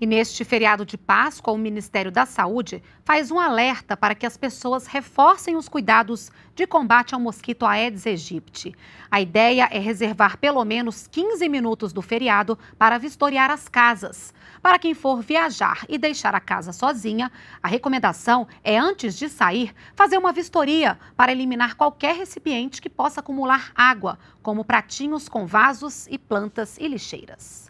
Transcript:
E neste feriado de Páscoa, o Ministério da Saúde faz um alerta para que as pessoas reforcem os cuidados de combate ao mosquito Aedes aegypti. A ideia é reservar pelo menos 15 minutos do feriado para vistoriar as casas. Para quem for viajar e deixar a casa sozinha, a recomendação é, antes de sair, fazer uma vistoria para eliminar qualquer recipiente que possa acumular água, como pratinhos com vasos e plantas e lixeiras.